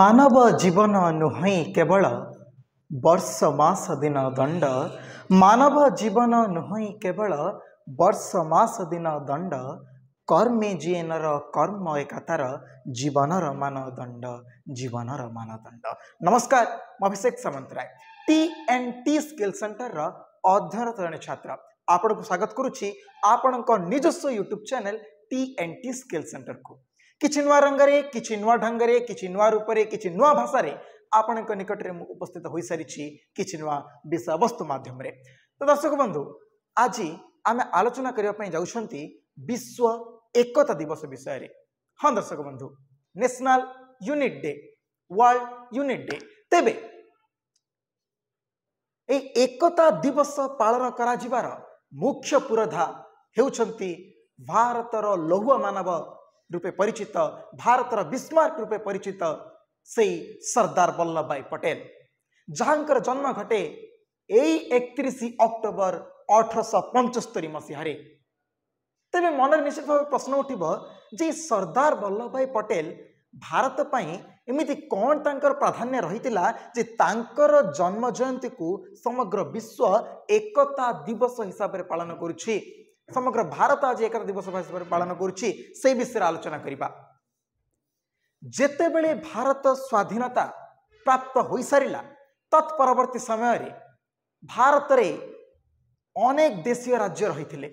ମାନବ ଜୀବନ ନୁହେଁ କେବଳ ବର୍ଷ ମାସ ଦିନ ଦଣ୍ଡ ମାନବ ଜୀବନ ନୁହେଁ କେବଳ ବର୍ଷ ମାସ ଦିନ ଦଣ୍ଡ କର୍ମେ ଜିଏନର କର୍ମ ଏକା ତାର ଜୀବନର ମାନଦଣ୍ଡ ଜୀବନର ମାନଦଣ୍ଡ ନମସ୍କାର ମୁଁ Abhishek Samantaray T and T skill ସେଣ୍ଟରର ଅଧ୍ୟୟନତ ଜଣେ ଛାତ୍ର ଆପଣଙ୍କୁ ସ୍ୱାଗତ କରୁଛି ଆପଣଙ୍କ ନିଜସ୍ୱ YouTube channel T and T skill ସେଣ୍ଟରକୁ કિચિનવા રંગરે કિચિનવા ઢંગરે કિચિનવા રૂપરે કિચિનવા ભાષારે ଆପଣଙ୍କ ନିକଟରେ ମୁଁ ଉପସ୍ଥିତ ହୋଇସାରିଛି କିଛି ନୂଆ ବିଷୟବସ୍ତୁ ମାଧ୍ୟମରେ ତ ଦର୍ଶକ ବନ୍ଧୁ ଆଜି ଆମେ ଆଲୋଚନା କରିବା ପାଇଁ ଯାଉଛନ୍ତି ବିଶ୍ୱ ଏକତା ଦିବସ ବିଷୟରେ ହଁ ଦର୍ଶକ ବନ୍ଧୁ national unity day world unity day ତେବେ ଏହି ଏକତା ଦିବସ ପାଳନ କରାଯିବାର ମୁଖ୍ୟ ପୁରୋଧା ହେଉଛନ୍ତି ଭାରତର ଲୌହ ମାନବ रूपे परिचित भारतर विस्मार्क रूपे परिचित সেই সর্দার বল্লভভাই পটেল যাহাঙ্কর জন্ম ঘটে এই একত্রিশ অক্টোবর অঠরশ পঞ্চস্তরি মসিহারে তেমনি মনের নিশ্চিত ভাবে প্রশ্ন উঠিব যে সর্দার বল্লভভাই পটেল ভারত পাই এমিতি কণ তাঁর প্রাধান্য রহিলা যে তাঁর জন্ম জয়ন্তী সমগ্র বিশ্ব একতা দিবস হিসাবে পালন করুছি ସମଗ୍ର ଭାରତ ଆଜି ଏକତା ଦିବସ ଭାବରେ ପାଳନ କରୁଛି ସେ ବିଷୟରେ ଆଲୋଚନା କରିବା ଯେତେବେଳେ ଭାରତ ସ୍ୱାଧୀନତା ପ୍ରାପ୍ତ ହୋଇସାରିଲା ତତ୍ପରବର୍ତ୍ତୀ ସମୟରେ ଭାରତରେ ଅନେକ ଦେଶୀୟ ରାଜ୍ୟ ରହିଥିଲେ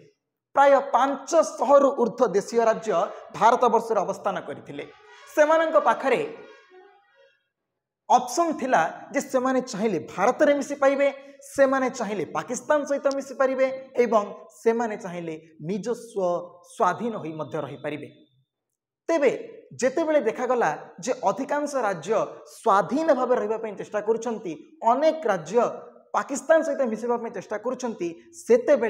ପ୍ରାୟ ପାଞ୍ଚଶହରୁ ଉର୍ଦ୍ଧ୍ୱ ଦେଶୀୟ ରାଜ୍ୟ ଭାରତବର୍ଷରେ ଅବସ୍ଥାନ କରିଥିଲେ ସେମାନଙ୍କ ପାଖରେ ଅପସନ୍ ଥିଲା ଯେ ସେମାନେ ଚାହିଁଲେ ଭାରତରେ ମିଶିପାରିବେ ସେମାନେ ଚାହିଁଲେ ପାକିସ୍ତାନ ସହିତ ମିଶିପାରିବେ ଏବଂ ସେମାନେ ଚାହିଁଲେ ନିଜସ୍ୱ ସ୍ୱାଧୀନ ହୋଇ ମଧ୍ୟ ରହିପାରିବେ ତେବେ ଯେତେବେଳେ ଦେଖାଗଲା ଯେ ଅଧିକାଂଶ ରାଜ୍ୟ ସ୍ୱାଧୀନ ଭାବେ ରହିବା ପାଇଁ ଚେଷ୍ଟା କରୁଛନ୍ତି ଅନେକ ରାଜ୍ୟ पाकिस्तान सहित सबै मिसन चेष्टात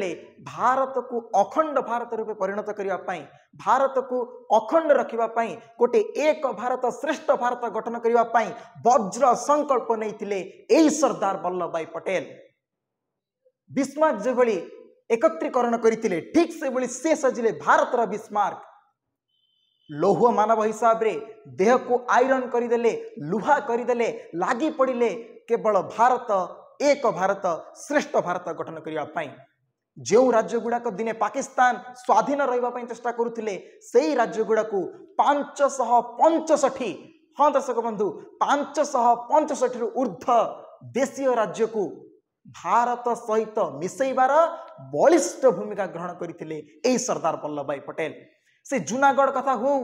भारत कु अखंड भारत रूपमा परिणत भारत कु अखण्ड एक भारत श्रेष्ठ भारत गठन गर्ने वज्र संकैले ए सर्दार वल्लभ पटेल पटेन विस्मर्क जोभरि एकत्रीकरण ठीक से गरित र विस्मर्क लौह मानव हिसाबले देहको आइरन गरिदेले लुहा गरिदेले लगि पढि केवल भारत ଏକ ଭାରତ ଶ୍ରେଷ୍ଠ ଭାରତ ଗଠନ କରିବା ପାଇଁ ଯେଉଁ ରାଜ୍ୟ ଗୁଡ଼ାକ ଦିନେ ପାକିସ୍ତାନ ସ୍ଵାଧୀନ ରହିବା ପାଇଁ ଚେଷ୍ଟା କରୁଥିଲେ ସେଇ ରାଜ୍ୟ ଗୁଡ଼ାକୁ ପାଞ୍ଚଶହ ପଞ୍ଚଷଠି ହଁ ଦର୍ଶକ ବନ୍ଧୁ ପାଞ୍ଚଶହ ପଞ୍ଚଷଠିରୁ ଉର୍ଦ୍ଧ୍ୱ ଦେଶୀୟ ରାଜ୍ୟକୁ ଭାରତ ସହିତ ମିଶେଇବାର ବଳିଷ୍ଠ ଭୂମିକା ଗ୍ରହଣ କରିଥିଲେ ଏଇ ସର୍ଦ୍ଦାର ବଲ୍ଲଭ ଭାଇ ପଟେଲ ସେ ଜୁନାଗଡ଼ କଥା ହଉ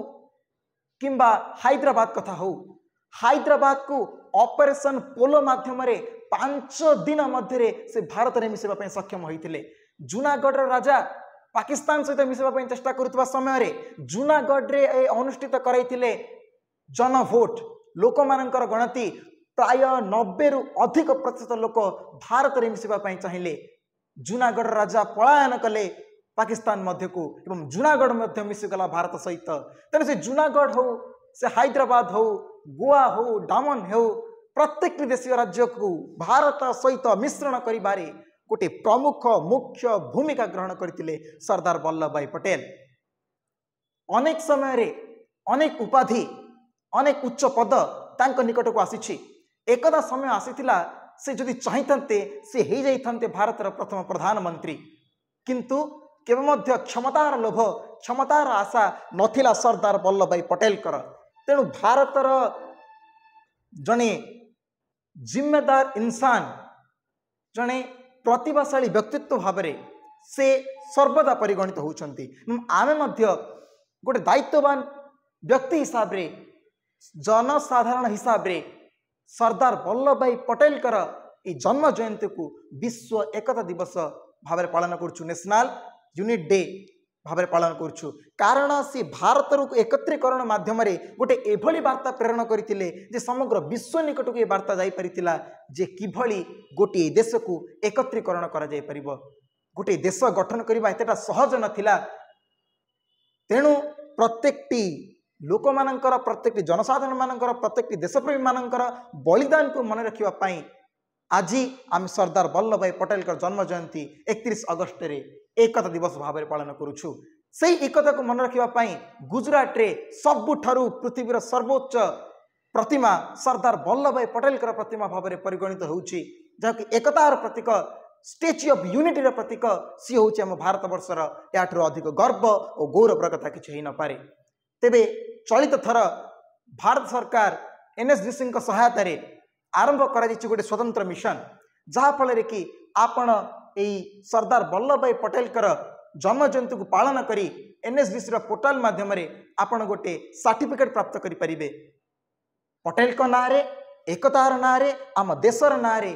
କିମ୍ବା ହାଇଦ୍ରାବାଦ କଥା ହଉ ହାଇଦ୍ରାବାଦକୁ ଅପରେସନ୍ ପୋଲ ମାଧ୍ୟମରେ पाँच दिन मध्य भारत सक्षम हुन्छ जुनागढ राजा पाकिस्तान सहित मिसन चेष्टा गर् समयले जुनागढे ए अनुष्ठित गराइले जनभोट लोक गणति प्राय नब्बे रु अधिक प्रतिशत लोक भारत भारतले मिसिएको चाहिँ जुनागढ राजा पलायन कले पाकिस्तान जुनागढ मिसिगला भारत सहित त जुनागढ हौ से हैद्राबाद हो गोवा हो डामन हौ ପ୍ରତ୍ୟେକଟି ଦେଶୀୟ ରାଜ୍ୟକୁ ଭାରତ ସହିତ ମିଶ୍ରଣ କରିବାରେ ଗୋଟିଏ ପ୍ରମୁଖ ମୁଖ୍ୟ ଭୂମିକା ଗ୍ରହଣ କରିଥିଲେ ସର୍ଦ୍ଦାର ବଲ୍ଲଭ ଭାଇ ପଟେଲ ଅନେକ ସମୟରେ ଅନେକ ଉପାଧି ଅନେକ ଉଚ୍ଚ ପଦ ତାଙ୍କ ନିକଟକୁ ଆସିଛି ଏକଦା ସମୟ ଆସିଥିଲା ସେ ଯଦି ଚାହିଁଥାନ୍ତେ ସେ ହେଇଯାଇଥାନ୍ତେ ଭାରତର ପ୍ରଥମ ପ୍ରଧାନମନ୍ତ୍ରୀ କିନ୍ତୁ କେବେ ମଧ୍ୟ କ୍ଷମତାର ଲୋଭ କ୍ଷମତାର ଆଶା ନଥିଲା ସର୍ଦ୍ଦାର ବଲ୍ଲଭ ଭାଇ ପଟେଲଙ୍କର ତେଣୁ ଭାରତର ଜଣେ ଜିମ୍ମେଦାର ଇନସାନ ଜଣେ ପ୍ରତିଭାଶାଳୀ ବ୍ୟକ୍ତିତ୍ୱ ଭାବରେ ସେ ସର୍ବଦା ପରିଗଣିତ ହେଉଛନ୍ତି ଆମେ ମଧ୍ୟ ଗୋଟେ ଦାୟିତ୍ୱବାନ ବ୍ୟକ୍ତି ହିସାବରେ ଜନସାଧାରଣ ହିସାବରେ ସର୍ଦ୍ଦାର ବଲ୍ଲଭଭାଇ ପଟେଲଙ୍କର ଏଇ ଜନ୍ମ ଜୟନ୍ତୀକୁ ବିଶ୍ୱ ଏକତା ଦିବସ ଭାବରେ ପାଳନ କରୁଛୁ ନ୍ୟାସନାଲ୍ ୟୁନିଟ୍ ଡେ भा पालन गर्ुछु कारण से भारत एकत्रण माध्यमैले गोटे एभली वार्ता प्रेरण गरि समग्र विश्व निकट निकटको ए वार्ता जाइपारी किभरि गोटको एकत्रीकरण पारेको गोटे देश गठन सहज न तेणु प्रत्येक लोक म प्रत्येक जनसाधारण म प्रत्येक देशप्रेमी मलिदानको मन रक आज आम सर्दार बल्लभाइ पटेल् जन्म जयन्ती अगस्ट अगस्तले एकता दिवस पालन भावन गरुछु एकता को मन र गुजरात सबुठु पृथ्वी पृथ्वीर सर्वोच्च प्रतिमा सर्दार बल्लभई पटेल् प्रतिमा भएर परिगणित हुन्छ जहाँकि एकतार प्रतीक स्ट्याच्यु अफ युनिटी प्रतीक सी हौ आम भारतवर्ष र यहाँ अधिक गर्व गौरव कथा कि नपारे तेब चलित थर भारत सरकार एन एस एनएसडिसिको सहायतले ଆରମ୍ଭ କରାଯାଇଛି ଗୋଟେ ସ୍ୱତନ୍ତ୍ର ମିଶନ ଯାହାଫଳରେ କି ଆପଣ ଏଇ ସର୍ଦ୍ଦାର ବଲ୍ଲଭ ଭାଇ ପଟେଲଙ୍କର ଜନ୍ମଜୟନ୍ତୀକୁ ପାଳନ କରି ସିର ପୋର୍ଟାଲ ମାଧ୍ୟମରେ ଆପଣ ଗୋଟିଏ ସାର୍ଟିଫିକେଟ୍ ପ୍ରାପ୍ତ କରିପାରିବେ ପଟେଲଙ୍କ ନାଁରେ ଏକତାର ନାଁରେ ଆମ ଦେଶର ନାଁରେ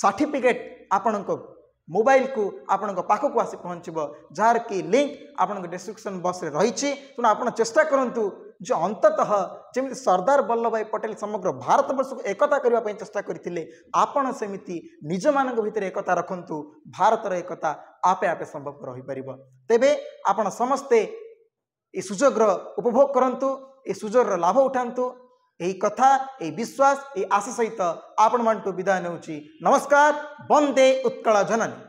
ସାର୍ଟିଫିକେଟ୍ ଆପଣଙ୍କ ମୋବାଇଲକୁ ଆପଣଙ୍କ ପାଖକୁ ଆସି ପହଞ୍ଚିବ ଯାହାର କି ଲିଙ୍କ ଆପଣଙ୍କ ଡିସ୍କ୍ରିପସନ୍ ବକ୍ସରେ ରହିଛି ତେଣୁ ଆପଣ ଚେଷ୍ଟା କରନ୍ତୁ ଯେ ଅନ୍ତତଃ ଯେମିତି ସର୍ଦ୍ଦାର ବଲ୍ଲଭ ଭାଇ ପଟେଲ ସମଗ୍ର ଭାରତବର୍ଷକୁ ଏକତା କରିବା ପାଇଁ ଚେଷ୍ଟା କରିଥିଲେ ଆପଣ ସେମିତି ନିଜମାନଙ୍କ ଭିତରେ ଏକତା ରଖନ୍ତୁ ଭାରତର ଏକତା ଆପେ ଆପେ ସମ୍ଭବ ରହିପାରିବ ତେବେ ଆପଣ ସମସ୍ତେ ଏ ସୁଯୋଗର ଉପଭୋଗ କରନ୍ତୁ ଏ ସୁଯୋଗର ଲାଭ ଉଠାନ୍ତୁ এই কথা এই বিশ্বাস এই আশা সহিত আপনার বিদায় নেছি নমস্কার বন্দে উৎকল জননী